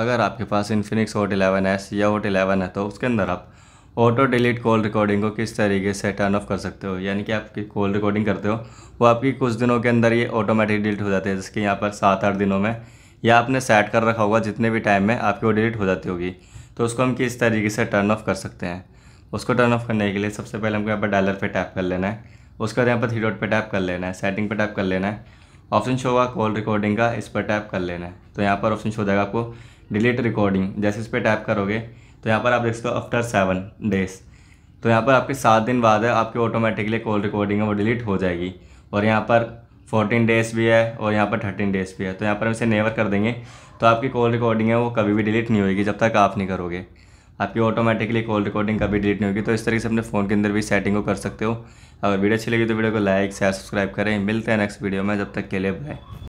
अगर आपके पास इन्फिनिक्स वोट इलेवन एस या वोट इलेवन है तो उसके अंदर आप ऑटो डिलीट कॉल रिकॉर्डिंग को किस तरीके से टर्न ऑफ कर सकते हो यानी कि आपकी कॉल रिकॉर्डिंग करते हो वो आपकी कुछ दिनों के अंदर ये ऑटोमेटिक डिलीट हो जाती है जिसके यहाँ पर सात आठ दिनों में या आपने सेट कर रखा होगा जितने भी टाइम में आपकी वो डिलीट हो जाती होगी तो उसको हम किस तरीके से टर्न ऑफ कर सकते हैं उसको टर्न ऑफ करने के लिए सबसे पहले हमको यहाँ पर डायलर पर टैप कर लेना है उसके बाद यहाँ पर थ्री डॉट पर टैप कर लेना है सेटिंग पर टैप कर लेना है ऑप्शन शो होगा कॉल रिकॉर्डिंग का इस पर टैप कर लेना है तो यहाँ पर ऑप्शन शो हो जाएगा आपको डिलीट रिकॉर्डिंग जैसे इस पर टैप करोगे तो यहाँ पर आप देख सकते हो आफ्टर सेवन डेज तो यहाँ पर आपके सात दिन बाद है आपकी ऑटोमेटिकली कॉल रिकॉर्डिंग है वो डिलीट हो जाएगी और यहाँ पर फोर्टीन डेज़ भी है और यहाँ पर थर्टीन डेज़ भी है तो यहाँ पर हम इसे नेवर कर देंगे तो आपकी कॉल रिकॉर्डिंग है वो कभी भी डिलीट नहीं होगी जब तक आप नहीं करोगे आपकी ऑटोमेटिकली कॉल रिकॉर्डिंग कभी डिलीट नहीं होगी तो इस तरीके से अपने फ़ोन के अंदर भी सेटिंग को कर सकते हो अगर वीडियो अच्छी लगी तो वीडियो को लाइक शेयर सब्सक्राइब करें मिलते हैं नेक्स्ट वीडियो में जब तक के लिए बाय